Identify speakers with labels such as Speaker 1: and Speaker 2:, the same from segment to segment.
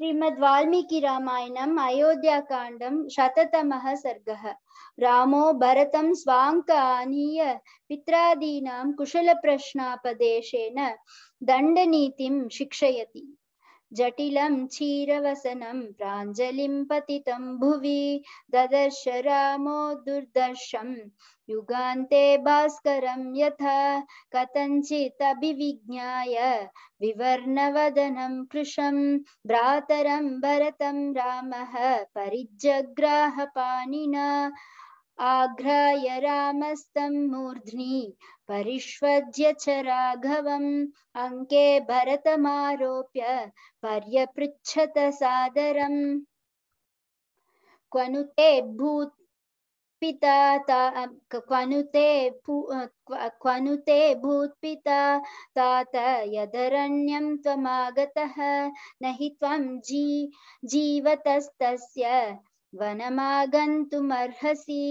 Speaker 1: श्रीमद् वाल्मीकि रामायणम् अयोध्याकाण्डं शततमः सर्गः रामो भरतं स्वाङ्क आनीय पित्रादीनां कुशलप्रश्नापदेशेन दण्डनीतिं शिक्षयति जटिलं क्षीरवसनं प्राञ्जलिं पतितं भुवि ददर्श रामो दुर्दर्शं युगान्ते भास्करं यथा कथञ्चिदभिविज्ञाय विवर्णवदनं कृशं भ्रातरं भरतं रामः परिजग्राहपाणिना आघ्राय रामस्तं मूर्ध्नि परिष्वज्य च राघवम् अङ्के भरतमारोप्य पर्यपृच्छत सादरम् क्वनु ते भूत् पिता क्वनुते क्वनुते भूत्पिता तात यदरण्यं त्वमागतः न हि त्वं जी जीवतस्तस्य वनमागन्तुमर्हसि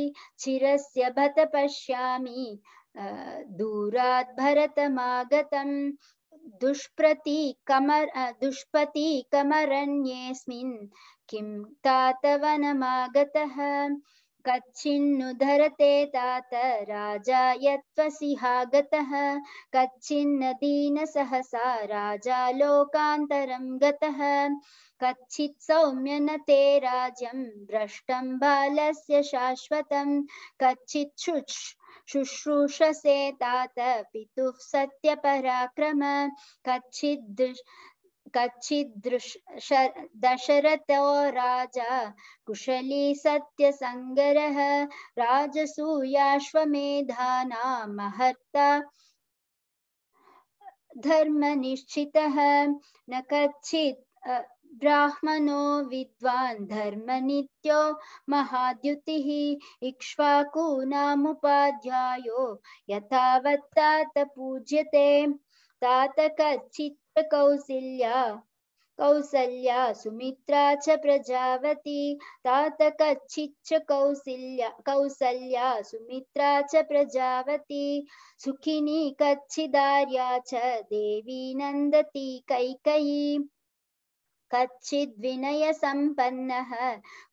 Speaker 1: चिरस्य भत पश्यामि दूरात् भरतमागतं दुष्प्रतीकमर दुष्पतीकमरण्येऽस्मिन् किं तात वनमागतः धरते तात राजा यत्त्वसिहागतः कच्चिन्नदीन सहसा राजा लोकान्तरं गतः कच्चित् सौम्य ते राज्यं भ्रष्टं बालस्य शाश्वतं कच्चित् शुच् शुश्रूषसे तात पितुः सत्यपराक्रम कच्चिद् कच्चिदृश दशरथो राजा कुशली सत्य सत्यसङ्गरः राजसूयाश्वमेधाना धर्म धर्मनिश्चितः न कच्चि ब्राह्मणो विद्वान् धर्मनित्यो महाद्युतिः इक्ष्वाकूनामुपाध्यायो यथावत् तात पूज्यते तात कच्चित् कौसल्या कौसल्या सुमित्रा च प्रजावती तात कच्छिच्च कौसल्या कौसल्या सुमित्रा च प्रजावती सुखिनी कच्छिदार्या च देवी नन्दती कैकयी कच्चिद्विनयसम्पन्नः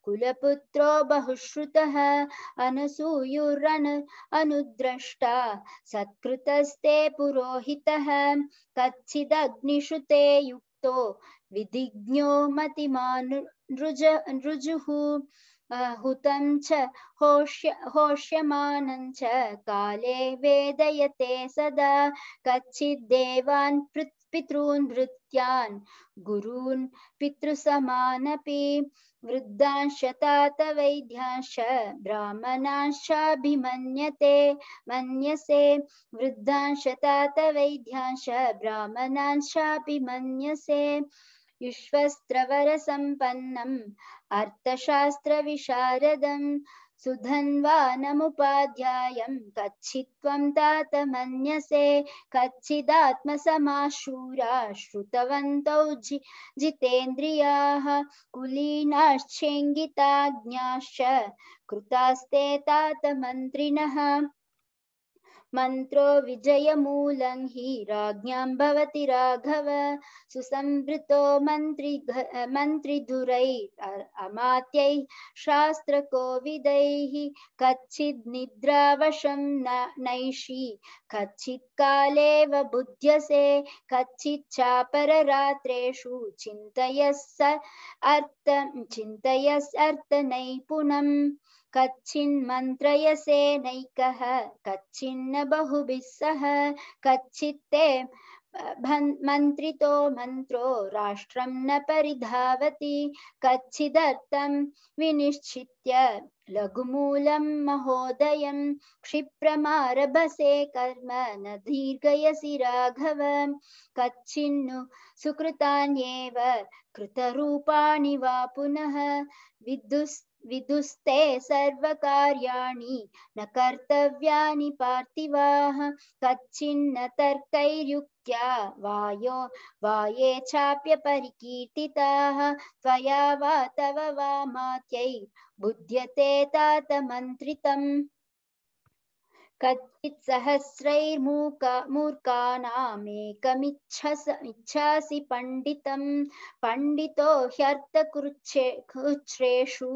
Speaker 1: कुलपुत्रो बहुश्रुतः अनसूयुरन अनुद्रष्टा सत्कृतस्ते पुरोहितः कच्चिदग्निषु ते युक्तो विधिज्ञो मतिमानुरुज नृजुः हुतं च होष्य होष्यमानं च काले वेदयते सदा कच्चिद्देवान् पृथ् पितॄन् वृत्यान् गुरून् पितृसमानपि वृद्धांशतात वैद्यांश ब्राह्मणांशाभिमन्यते मन्यसे वृद्धांशतात वैद्यांश ब्राह्मणांशाभिमन्यसे युष्वस्त्रवरसम्पन्नम् अर्थशास्त्रविशारदम् सुधन्वानमुपाध्यायं कच्छित्वं तात मन्यसे कच्चिदात्मसमाशूरा श्रुतवन्तौ जि जितेन्द्रियाः कुलीनाश्चेङ्गिताज्ञाश्च कृतास्ते तात मन्त्रिणः मंत्रो विजयमूलं हि राज्ञां राघव सुसंवृतो मन्त्रि मंत्रिधुर अमात्यैः शास्त्रकोविदैः कच्चिद् निद्रावशं न नैषि कच्चित्कालेव बुध्यसे रात्रु चिंत अर्थ अर्थ अर्थनैपुणम् कच्चिन्मन्त्रयसे नैकः कच्चिन्न बहुभिः सह कच्चित्ते मन्त्रितो मन्त्रो राष्ट्रं न परिधावति कच्चिदर्थं विनिश्चित्य लघुमूलं महोदयं क्षिप्रमारभसे कर्म न दीर्घयसि राघव कच्चिन्नु सुकृतान्येव कृतरूपाणि वा पुनः विद्युस् विदुस्ते सर्वकार्याणि न कर्तव्यानि पार्थिवाः कच्चिन्नतर्कैर्युक्त्या वायो वाये चाप्यपरिकीर्तिताः त्वया वा तव वा मात्यै बुध्यते तातमन्त्रितम् कच्चित् सहस्रैर्मूका मूर्खानामेकमिच्छस पण्डितं पण्डितो ह्यर्थकृच्छे कृच्छ्रेषु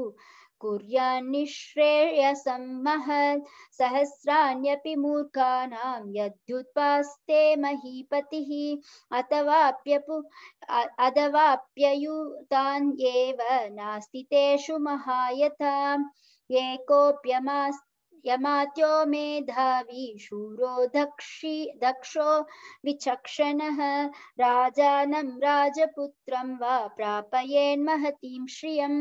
Speaker 1: कुर्यान्निःश्रेयसं महद सहस्राण्यपि मूर्खाणां यद्युत्पास्ते महीपतिः अथवाप्यपु अथवाप्ययुतान् एव नास्ति तेषु महायथा ये यमात्यो मेधावी शूरो दक्षी दक्षो विचक्षणः राजानं राजपुत्रं वा प्रापयेन्महतीं श्रियं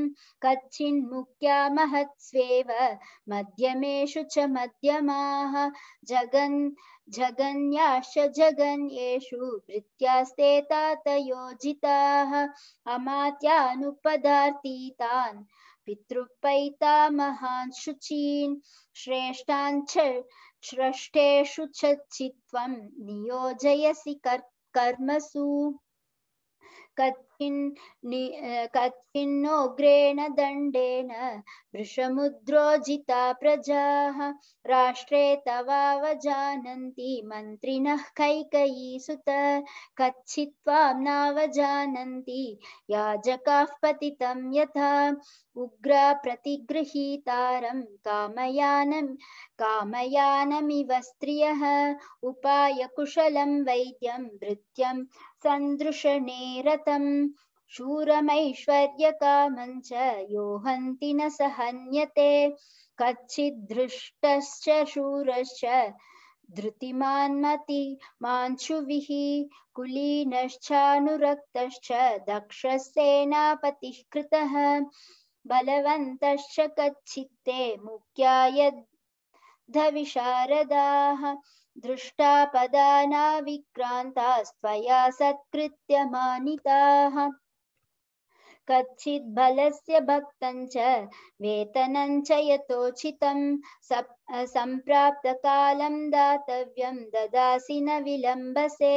Speaker 1: कच्चिन्मुख्या महत्स्वेव मध्यमेषु च मध्यमाः जगन् जगन्याश्च जगन्येषु भृत्यास्ते तातयोजिताः अमात्यानुपदार्थीतान् पितृपैता महां शुचीन् श्रेष्ठान् च श्रष्टेषु च चित्वं नियोजयसि कर्मसु कच्छिन्नि दंडेन वृष वृषमुद्रोजिता प्रजा राष्ट्रे तवावजानन्ति मंत्रिण कैकयीसुत कच्छित्वां नवजानती याजका पति यथा उग्र प्रतिगृहीतारं कामयानं कामयानमिव स्त्रियः उपायकुशलं वैद्यम भृत्यं सन्दृशने रतम शूरमैश्वर्यकामं च यो हन्ति न सहन्यते कच्चिद्धृष्टश्च शूरश्च धृतिमान्मति मांशुभिः कुलीनश्चानुरक्तश्च दक्षसेनापतिः कृतः बलवन्तश्च कच्चित्ते मुख्या यद्धविशारदाः दृष्टा पदाना सत्कृत्यमानिताः कच्चित् बलस्य भक्तं च वेतनं च यथोचितं सम्प्राप्तकालं दातव्यं ददासि न विलम्बसे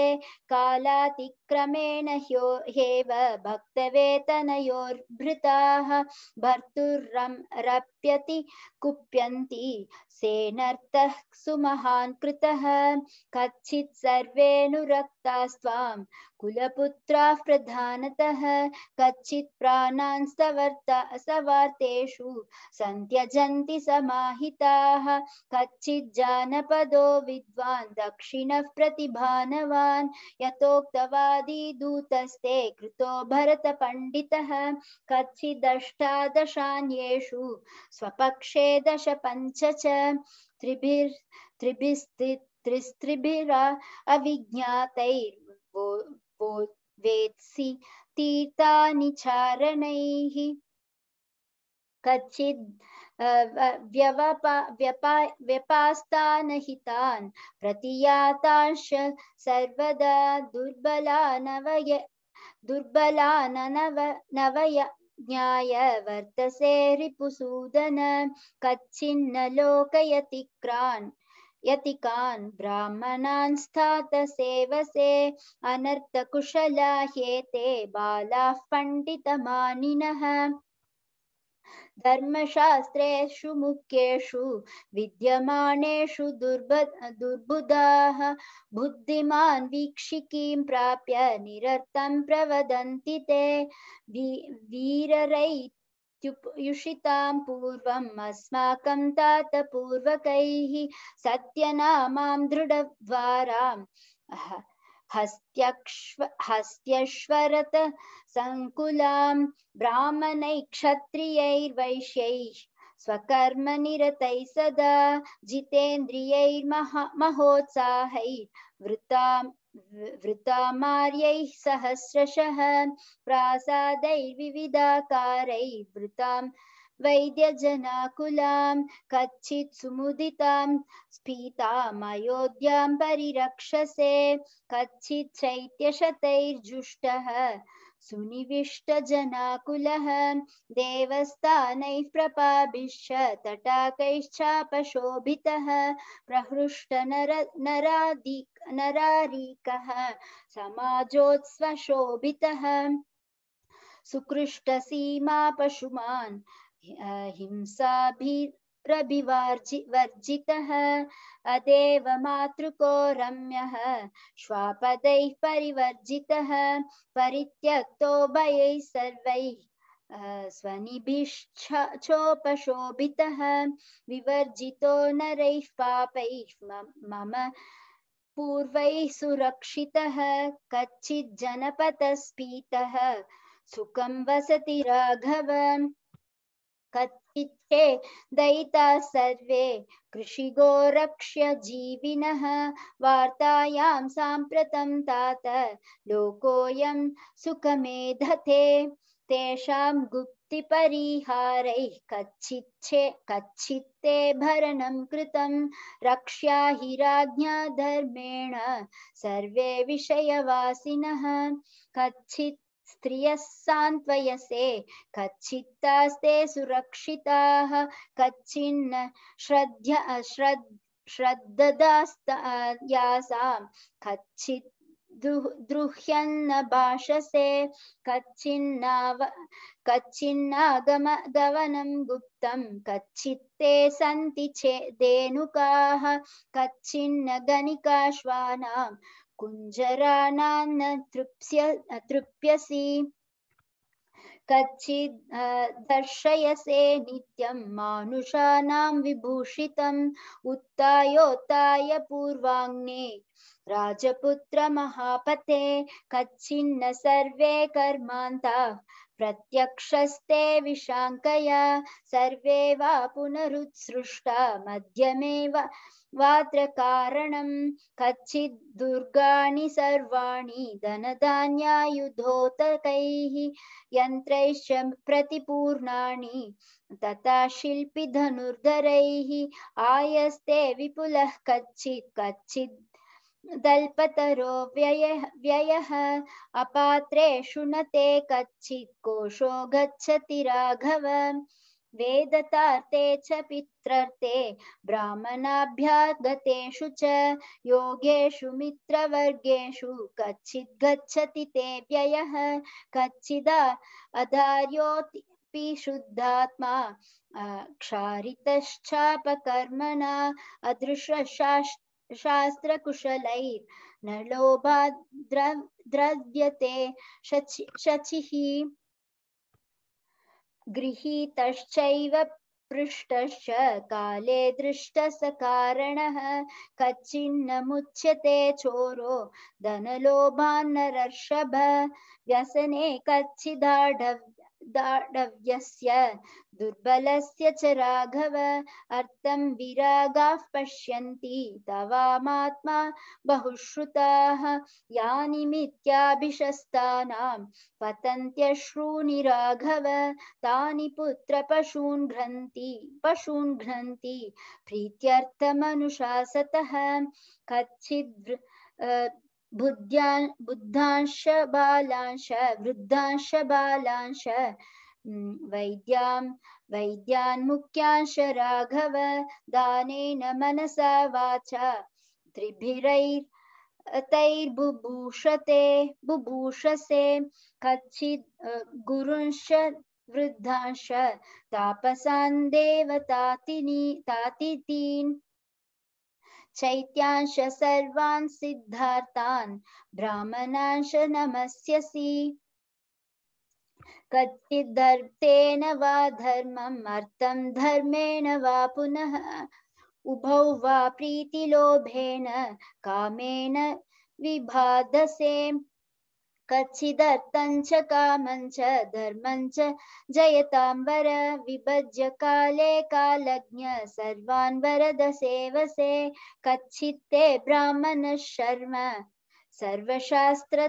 Speaker 1: कालातिक्रमेण ह्यो ह्येव भक्तवेतनयोर्भृताः भर्तुर्रम् रप् कुप्यति कुप्यन्ति सेनर्तः सुमहान् कृतः कच्चित् सर्वेऽनुरक्तास्त्वां कुलपुत्राः प्रधानतः कच्चित् प्राणान् सवर्ता सवार्तेषु सन्त्यजन्ति समाहिताः कच्चित् जानपदो विद्वान् दक्षिणः प्रतिभानवान् यतोक्तवादी कृतो भरतपण्डितः कच्चिदष्टादशान्येषु स्वपक्षे दश पञ्च च त्रिभिर् त्रिभिस्ति त्रिस्त्रिभिरा अविज्ञातैर्वो वेत्सि तीर्थानि चारणैः कच्चिद् व्यवपा व्यपा व्यपास्तानहितान् प्रतियातांश सर्वदा दुर्बला नवय दुर्बला नव नवय ज्ञाय वर्तसे रिपुसूदन कच्छिन्न लोकयतिक्रान् यतिकान् ब्राह्मणान् स्थातसेवसे अनर्थकुशला ह्येते बालाः पण्डितमानिनः धर्मशास्त्रेषु मुख्येषु विद्यमानेषु दुर्ब दुर्बुधाः बुद्धिमान् वीक्षिकीं प्राप्य निरर्थं प्रवदन्ति ते वी वीररै युषितां पूर्वम् अस्माकं तात सत्यनामां हस्त्यक्ष्व हस्त्यश्वरत सङ्कुलां स्वकर्म स्वकर्मनिरतैः सदा जितेन्द्रियैर्मह वृता वृतामार्यैः सहस्रशः प्रासादैर्विविधाकारैर्वृतां वैद्यजनाकुलां कच्चित् सुमुदितां स्फीतामयोध्यां परिरक्षसे कच्चित् चैत्यशतैर्जुष्टः सुनिविष्टजनाकुलः देवस्थानैः प्रपाभिश्च तटाकैश्चापशोभितः प्रहृष्टनर नरादि नरारीकः समाजोत्स्वशोभितः सुकृष्टसीमा पशुमान् हिंसा भी प्रभिवर्जितः अदेव मातृको रम्यः श्वापदैः परिवर्जितः परित्यक्तो भयैः सर्वैः स्वनिभिश्चोपशोभितः विवर्जितो नरैः पापैः मम पूर्वैः सुरक्षितः कच्चिज्जनपतस्पीतः सुखं वसति राघव कच्चिच्छे दयिता सर्वे कृषिगो रक्ष्य जीविनः वार्तायां साम्प्रतं तात लोकोऽयं सुखमेधते तेषां गुप्तिपरिहारैः कच्चिच्छे कच्चित्ते भरणं कृतं रक्ष्या हि राज्ञा धर्मेण सर्वे विषयवासिनः कच्चित् स्त्रियः सान्त्वयसे कच्चित्तास्ते सुरक्षिताः कच्चिन्न श्रद्ध्य श्रद् श्रद्धदास्तायासां कच्चित् द्रुह्यन्न भाषसे कच्चिन्नाव कच्चिन्नागम गवनं गुप्तं कच्चित्ते सन्ति चेदेनुकाः कच्चिन्न गणिकाश्वानां कुञ्जराणान्न तृप्स्य तृप्यसि कच्चिद् दर्शयसे नित्यं मानुषाणां विभूषितम् उत्तायोत्ताय पूर्वाङ्ने राजपुत्रमहापते कच्चिन्न सर्वे कर्मान्ताः प्रत्यक्षस्ते विशाङ्कया सर्वे वा पुनरुत्सृष्टा मध्यमेव वात्रकारणं कच्चित् दुर्गाणि सर्वाणि धनधान्यायुधोतकैः यन्त्रैश्च प्रतिपूर्णानि तथा शिल्पिधनुर्धरैः आयस्ते विपुलः कच्चित् कच्चित् दल्पतरो व्ययः व्ययः अपात्रे शुनते ते कच्चित् कोशो गच्छति राघवम् वेदतार्ते च पित्रर्ते ब्राह्मणाभ्यागतेषु च योगेषु मित्रवर्गेषु कच्चिद् गच्छति ते व्ययः कच्चिद् अधार्योति शुद्धात्मा क्षारितश्चापकर्मणा अदृशशास् शास्त्रकुशलैर् न लोभाद्रव्यते शचिः गृहीत पृष्ठ काले दृष्टसकारणः कच्चिन्नमुच्यते चोरो धनलोभान्नरर्षभ व्यसने कच्चिदाढव्य दाढव्यस्य दुर्बलस्य च राघव अर्थं विरागाः पश्यन्ति तवामात्मा बहुश्रुताः यानि मिथ्याभिशस्तानां पतन्त्यश्रूणि राघव तानि पुत्रपशून् घ्रन्ति पशून् घ्रन्ति प्रीत्यर्थमनुशासतः कच्चिद् बुद्धांश बालांश वृद्धांश बालांश वैद्यां मुख्यांश राघव दानेन मनसा वाचा तैर्बुभूषते बुभूषसे कच्चिद् गुरुंश वृद्धांश तापसान् देवतातिनी तातितीन् चैत्यांश सर्वान् सिद्धार्थान् ब्राह्मणांश नमस्यसि कच्चिद्धर्तेन वा धर्मम् अर्थं धर्मेण वा पुनः उभौ वा प्रीतिलोभेन कामेन विभाधसे कच्छिदत्तं च कामं च धर्मं च जयताम्बर विभज्य काले कालज्ञ सर्वान् वरद सेवसे कच्छित्ते ब्राह्मणः शर्म सर्वशास्त्र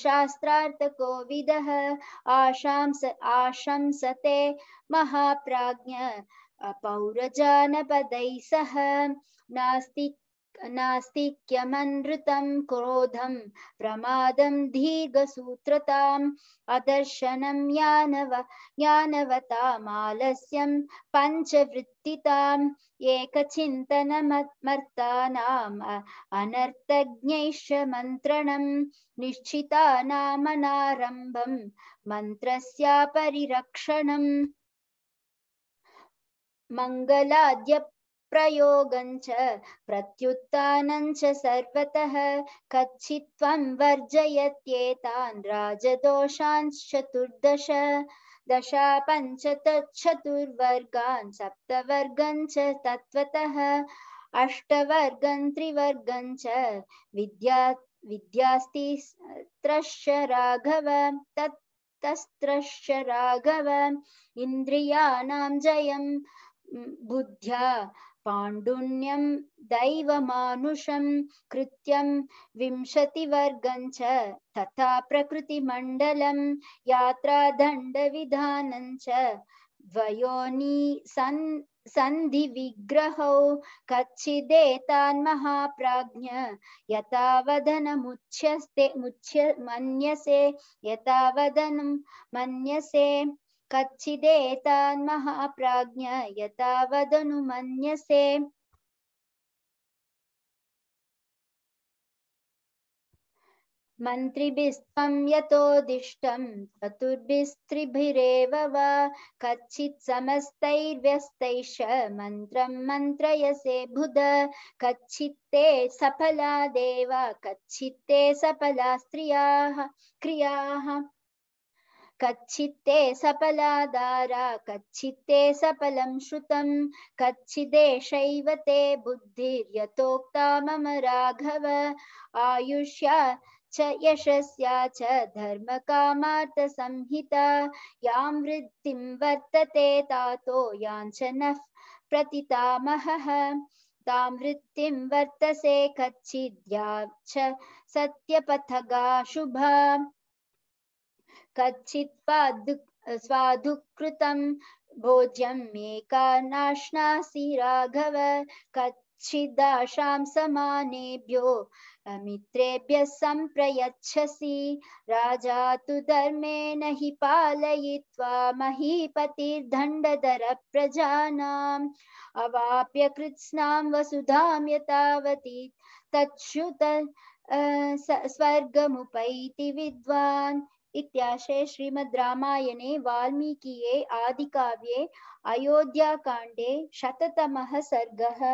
Speaker 1: शास्त्रार्थकोविदः आशांस आशंसते महाप्राज्ञ अपौरजानपदैः सह नास्ति नास्तिक्यमनृतं क्रोधं प्रमादं दीर्घसूत्रताम् अदर्शनं यानव यानवतामालस्यं पञ्चवृत्तिताम् एकचिन्तनमर्तानाम् अनर्थज्ञैश्च मन्त्रणं निश्चितानामनारम्भं मन्त्रस्यापरिरक्षणम् मङ्गलाद्य प्रयोगञ्च प्रत्युत्थानञ्च सर्वतः कच्चित्वं वर्जयत्येतान् राजदोषांश्चतुर्दश दशा पञ्चतच्चतुर्वर्गान् सप्तवर्गं च तत्त्वतः अष्टवर्गं त्रिवर्गं च विद्या विद्यास्तिस्त्रश्च राघव तत् राघव इन्द्रियाणां जयं बुद्ध्या पाण्डुन्यं दैवमानुषं कृत्यं विंशतिवर्गं च तथा दंड यात्रादण्डविधानं च द्वयोनी सन् सन्धिविग्रहौ कच्चिदेतान्महाप्राज्ञ यतावदनमुच्यस्ते मुच्य मन्यसे यतावदनं मन्यसे कच्चिदेतान्महाप्राज्ञ यतावदनुमन्यसे मन्त्रिभिस्त्वं यतोदिष्टं चतुर्भिस्त्रिभिरेव वा कच्चित् समस्तैर्व्यस्तैष मन्त्रं मन्त्रयसे बुध कच्चित्ते सफला देवा कच्चित्ते सफला स्त्रियाः क्रियाः कच्चित्ते सफलाधारा कच्चित्ते सफलं श्रुतं कच्चिदेशैव ते बुद्धिर्यतोक्ता मम राघव आयुष्य च यशस्या च धर्म कामार्थ संहिता यां वृद्धिं वर्तते तातो यां च याञ्चनः प्रतितामहः तां वृत्तिं वर्तसे कच्चिद्या च सत्यपथगा शुभा कच्चित् स्वादुकृतं भोज्यं मेका नाश्नासि राघव कच्चिदाशां समानेभ्यो मित्रेभ्यः सम्प्रयच्छसि राजा तु धर्मेण हि पालयित्वा महीपतिर्दण्डधरप्रजानाम् अवाप्य कृत्स्नां वसुधां यतावती स्वर्ग स्वर्गमुपैति विद्वान् इत्याशय श्रीमद्रामायणे वाल्मीकिये आदिकाव्ये अयोध्याकाण्डे शततमः सर्गः